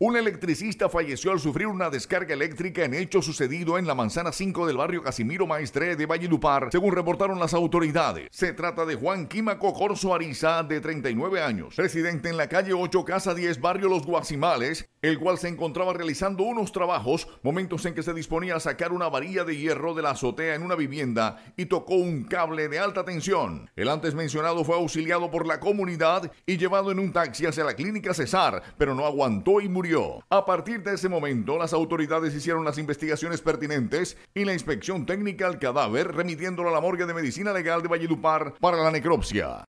Un electricista falleció al sufrir una descarga eléctrica en hecho sucedido en la manzana 5 del barrio Casimiro Maestre de Valledupar, según reportaron las autoridades. Se trata de Juan Químaco Corso Ariza, de 39 años, residente en la calle 8, casa 10, barrio Los Guasimales, el cual se encontraba realizando unos trabajos, momentos en que se disponía a sacar una varilla de hierro de la azotea en una vivienda y tocó un cable de alta tensión. El antes mencionado fue auxiliado por la comunidad y llevado en un taxi hacia la clínica Cesar, pero no aguantó y murió. A partir de ese momento, las autoridades hicieron las investigaciones pertinentes y la inspección técnica al cadáver, remitiéndolo a la morgue de medicina legal de Valledupar para la necropsia.